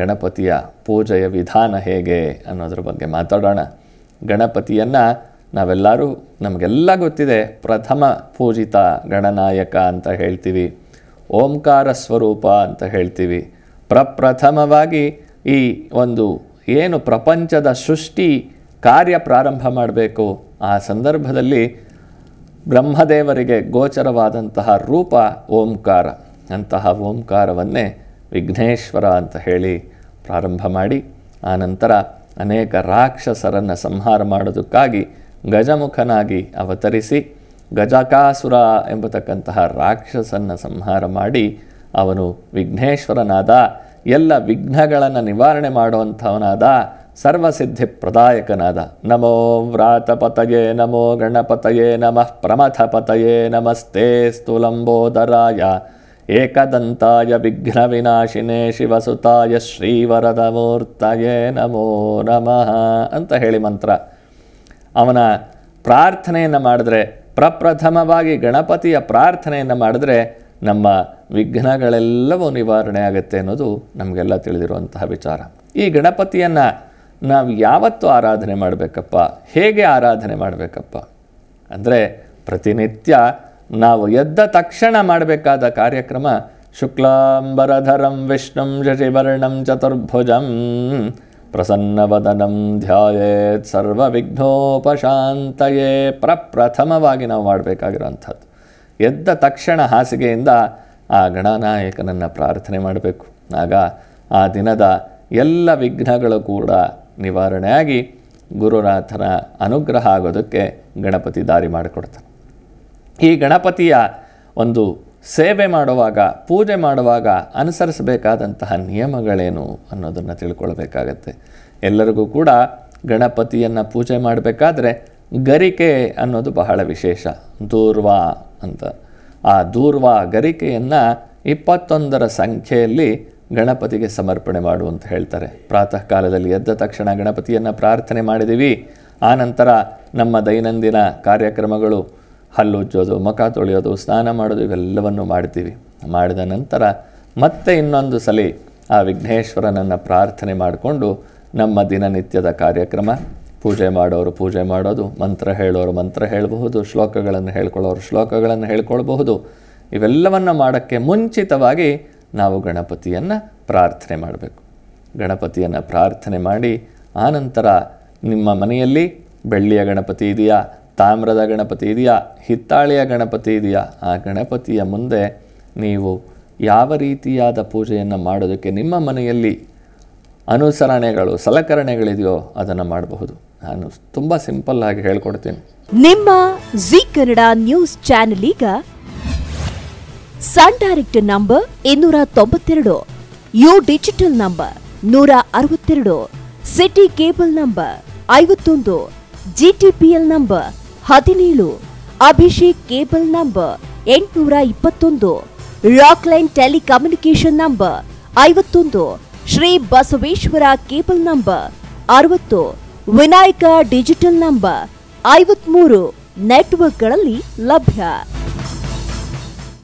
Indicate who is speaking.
Speaker 1: ಗಣಪತಿಯ ಪೂಜೆಯ ವಿಧಾನ ಹೇಗೆ ಅನ್ನೋದ್ರ ಬಗ್ಗೆ ಮಾತಾಡೋಣ ಗಣಪತಿಯನ್ನು ನಾವೆಲ್ಲರೂ ನಮಗೆಲ್ಲ ಗೊತ್ತಿದೆ ಪ್ರಥಮ ಪೂಜಿತ ಗಣನಾಯಕ ಅಂತ ಹೇಳ್ತೀವಿ ಓಂಕಾರ ಸ್ವರೂಪ ಅಂತ ಹೇಳ್ತೀವಿ ಪ್ರಪ್ರಥಮವಾಗಿ ಈ ಒಂದು ಏನು ಪ್ರಪಂಚದ ಸೃಷ್ಟಿ ಕಾರ್ಯ ಪ್ರಾರಂಭ ಮಾಡಬೇಕು ಆ ಸಂದರ್ಭದಲ್ಲಿ ಬ್ರಹ್ಮದೇವರಿಗೆ ಗೋಚರವಾದಂತಹ ರೂಪ ಓಂಕಾರ ಅಂತಹ ಓಂಕಾರವನ್ನೇ ವಿಘ್ನೇಶ್ವರ ಅಂತ ಹೇಳಿ ಪ್ರಾರಂಭ ಮಾಡಿ ಆನಂತರ ಅನೇಕ ರಾಕ್ಷಸರನ್ನು ಸಂಹಾರ ಮಾಡೋದಕ್ಕಾಗಿ ಗಜಮುಖನಾಗಿ ಅವತರಿಸಿ ಗಜಕಾಸುರ ಎಂಬತಕ್ಕಂತಹ ರಾಕ್ಷಸನ್ನು ಸಂಹಾರ ಮಾಡಿ ಅವನು ವಿಘ್ನೇಶ್ವರನಾದ ಎಲ್ಲ ವಿಘ್ನಗಳನ್ನು ನಿವಾರಣೆ ಮಾಡುವಂಥವನಾದ ಸರ್ವಸಿದ್ಧಿ ಪ್ರದಾಯಕನಾದ ನಮೋ ವ್ರಾತಪತಯೇ ನಮೋ ಗಣಪತಯೇ ನಮಃ ಪ್ರಮಥಪತಯೇ ನಮಸ್ತೆ ಸ್ತುಲಂಬೋದರಾಯ ಏಕದಂತಾಯ ವಿಘ್ನ ವಿನಾಶಿನೇ ಶಿವಸುತಾಯ ಶ್ರೀವರದ ಮೂರ್ತಯೇ ನಮೋ ನಮಃ ಅಂತ ಹೇಳಿ ಮಂತ್ರ ಅವನ ಪ್ರಾರ್ಥನೆಯನ್ನು ಮಾಡಿದ್ರೆ ಪ್ರಪ್ರಥಮವಾಗಿ ಗಣಪತಿಯ ಪ್ರಾರ್ಥನೆಯನ್ನು ಮಾಡಿದ್ರೆ ನಮ್ಮ ವಿಘ್ನಗಳೆಲ್ಲವೂ ನಿವಾರಣೆ ಆಗುತ್ತೆ ಅನ್ನೋದು ನಮಗೆಲ್ಲ ತಿಳಿದಿರುವಂತಹ ವಿಚಾರ ಈ ಗಣಪತಿಯನ್ನು ನಾವು ಯಾವತ್ತೂ ಆರಾಧನೆ ಮಾಡಬೇಕಪ್ಪ ಹೇಗೆ ಆರಾಧನೆ ಮಾಡಬೇಕಪ್ಪ ಅಂದರೆ ಪ್ರತಿನಿತ್ಯ ನಾವು ಎದ್ದ ತಕ್ಷಣ ಮಾಡಬೇಕಾದ ಕಾರ್ಯಕ್ರಮ ಶುಕ್ಲಾಂಬರಧರಂ ವಿಷ್ಣುಂ ಶಶಿವರ್ಣಂ ಚತುರ್ಭುಜಂ ಪ್ರಸನ್ನವದನಂ ಧ್ಯಾಯೇತ್ ವಿಘ್ನೋಪಶಾಂತಯೇ ಪ್ರಪ್ರಥಮವಾಗಿ ನಾವು ಮಾಡಬೇಕಾಗಿರುವಂಥದ್ದು ಎದ್ದ ತಕ್ಷಣ ಹಾಸಿಗೆಯಿಂದ ಆ ಗಣನಾಯಕನನ್ನು ಪ್ರಾರ್ಥನೆ ಮಾಡಬೇಕು ಆಗ ಆ ದಿನದ ಎಲ್ಲ ವಿಘ್ನಗಳು ಕೂಡ ನಿವಾರಣೆಯಾಗಿ ಗುರುನಾಥನ ಅನುಗ್ರಹ ಆಗೋದಕ್ಕೆ ಗಣಪತಿ ದಾರಿ ಮಾಡಿಕೊಡ್ತಾನೆ ಈ ಗಣಪತಿಯ ಒಂದು ಸೇವೆ ಮಾಡುವಾಗ ಪೂಜೆ ಮಾಡುವಾಗ ಅನುಸರಿಸಬೇಕಾದಂತಹ ನಿಯಮಗಳೇನು ಅನ್ನೋದನ್ನು ತಿಳ್ಕೊಳ್ಬೇಕಾಗತ್ತೆ ಎಲ್ಲರಿಗೂ ಕೂಡ ಗಣಪತಿಯನ್ನು ಪೂಜೆ ಮಾಡಬೇಕಾದ್ರೆ ಗರಿಕೆ ಅನ್ನೋದು ಬಹಳ ವಿಶೇಷ ದೂರ್ವಾ ಅಂತ ಆ ದೂರ್ವಾ ಗರಿಕೆಯನ್ನು ಇಪ್ಪತ್ತೊಂದರ ಸಂಖ್ಯೆಯಲ್ಲಿ ಗಣಪತಿಗೆ ಸಮರ್ಪಣೆ ಮಾಡು ಅಂತ ಹೇಳ್ತಾರೆ ಪ್ರಾತಃ ಕಾಲದಲ್ಲಿ ಎದ್ದ ತಕ್ಷಣ ಗಣಪತಿಯನ್ನು ಪ್ರಾರ್ಥನೆ ಮಾಡಿದ್ದೀವಿ ಆನಂತರ ನಮ್ಮ ದೈನಂದಿನ ಕಾರ್ಯಕ್ರಮಗಳು ಉಜ್ಜೋದು ಮುಖ ತೊಳೆಯೋದು ಸ್ನಾನ ಮಾಡೋದು ಇವೆಲ್ಲವನ್ನು ಮಾಡ್ತೀವಿ ಮಾಡಿದ ನಂತರ ಮತ್ತೆ ಇನ್ನೊಂದು ಸಲ ಆ ವಿಘ್ನೇಶ್ವರನನ್ನು ಪ್ರಾರ್ಥನೆ ಮಾಡಿಕೊಂಡು ನಮ್ಮ ದಿನನಿತ್ಯದ ಕಾರ್ಯಕ್ರಮ ಪೂಜೆ ಮಾಡೋರು ಪೂಜೆ ಮಾಡೋದು ಮಂತ್ರ ಹೇಳೋರು ಮಂತ್ರ ಹೇಳಬಹುದು ಶ್ಲೋಕಗಳನ್ನು ಹೇಳ್ಕೊಳ್ಳೋರು ಶ್ಲೋಕಗಳನ್ನು ಹೇಳ್ಕೊಳ್ಬಹುದು ಇವೆಲ್ಲವನ್ನು ಮಾಡೋಕ್ಕೆ ಮುಂಚಿತವಾಗಿ ನಾವು ಗಣಪತಿಯನ್ನು ಪ್ರಾರ್ಥನೆ ಮಾಡಬೇಕು ಗಣಪತಿಯನ್ನು ಪ್ರಾರ್ಥನೆ ಮಾಡಿ ಆನಂತರ ನಿಮ್ಮ ಮನೆಯಲ್ಲಿ ಬೆಳ್ಳಿಯ ಗಣಪತಿ ಇದೆಯಾ ತಾಮ್ರದ ಗಣಪತಿ ಇದೆಯಾ ಹಿತ್ತಾಳೆಯ ಗಣಪತಿ ಇದೆಯಾ ಆ ಗಣಪತಿಯ ಮುಂದೆ ನೀವು ಯಾವ ರೀತಿಯಾದ ಪೂಜೆಯನ್ನು ಮಾಡೋದಕ್ಕೆ ನಿಮ್ಮ ಮನೆಯಲ್ಲಿ ಅನುಸರಣೆಗಳು ಸಲಕರಣೆಗಳಿದೆಯೋ ಅದನ್ನು ಮಾಡಬಹುದು ನಾನು ತುಂಬ ಸಿಂಪಲ್ ಆಗಿ
Speaker 2: ಹೇಳ್ಕೊಡ್ತೀನಿ ನಿಮ್ಮ ಜಿ ಕನ್ನಡ ನ್ಯೂಸ್ ಚಾನೆಲ್ ಈಗ ಸನ್ ಡೈರೆಕ್ಟ್ ನಂಬರ್ ಇನ್ನೂರ ತೊಂಬತ್ತೆರಡು ಯು ಡಿಜಿಟಲ್ ನಂಬರ್ ನೂರ ಅರವತ್ತೆರಡು ಸಿಟಿ ಕೇಬಲ್ ನಂಬರ್ ಐವತ್ತೊಂದು ಜಿಟಿಪಿಎಲ್ ನಂಬರ್ ಹದಿನೇಳು ಅಭಿಷೇಕ್ ಕೇಬಲ್ ನಂಬರ್ ಎಂಟುನೂರ ಇಪ್ಪತ್ತೊಂದು ರಾಕ್ಲೈನ್ ಟೆಲಿಕಮ್ಯುನಿಕೇಶನ್ ನಂಬರ್ ಐವತ್ತೊಂದು ಶ್ರೀ ಬಸವೇಶ್ವರ ಕೇಬಲ್ ನಂಬರ್ ಅರವತ್ತು ವಿನಾಯಕ ಡಿಜಿಟಲ್ ನಂಬರ್ ಐವತ್ಮೂರು ನೆಟ್ವರ್ಕ್ಗಳಲ್ಲಿ ಲಭ್ಯ